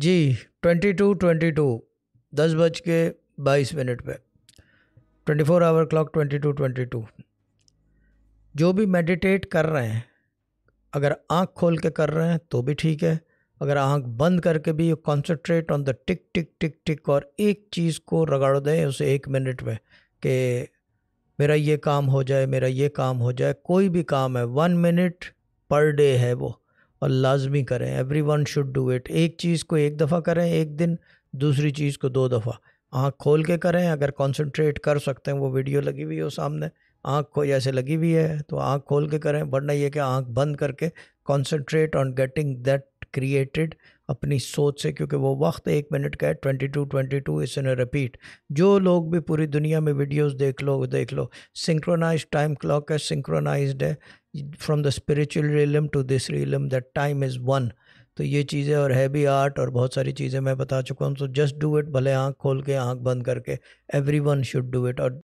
जी twenty two twenty two दस बज के बाईस मिनट पे twenty four hour clock twenty two twenty two जो भी मेडिटेट कर रहे हैं अगर आँख खोल के कर रहे हैं तो भी ठीक है अगर आँख बंद करके भी concentrate on the tick tick tick tick और एक चीज़ को रगाड़ दें उसे एक मिनट में कि मेरा ये काम हो जाए मेरा ये काम हो जाए कोई भी काम है वन मिनट पर डे है वो और लाजमी करें everyone should do it एक चीज़ को एक दफ़ा करें एक दिन दूसरी चीज़ को दो दफ़ा आँख खोल के करें अगर कॉन्सनट्रेट कर सकते हैं वो वीडियो लगी हुई हो सामने आँख को ऐसे लगी हुई है तो आँख खोल के करें वरना ये कि आँख बंद करके concentrate on getting that created अपनी सोच से क्योंकि वो वक्त एक मिनट का है ट्वेंटी टू ट्वेंटी टू इस इन रिपीट जो लोग भी पूरी दुनिया में वीडियोस देख लो देख लो सिंक्रोनाइज टाइम क्लॉक है सिंक्रोनाइज्ड है from the spiritual realm to this realm that time is one तो ये चीज़ें और है भी आर्ट और बहुत सारी चीज़ें मैं बता चुका हूँ तो जस्ट डू इट भले आँख खोल के आँख बंद करके everyone should do it और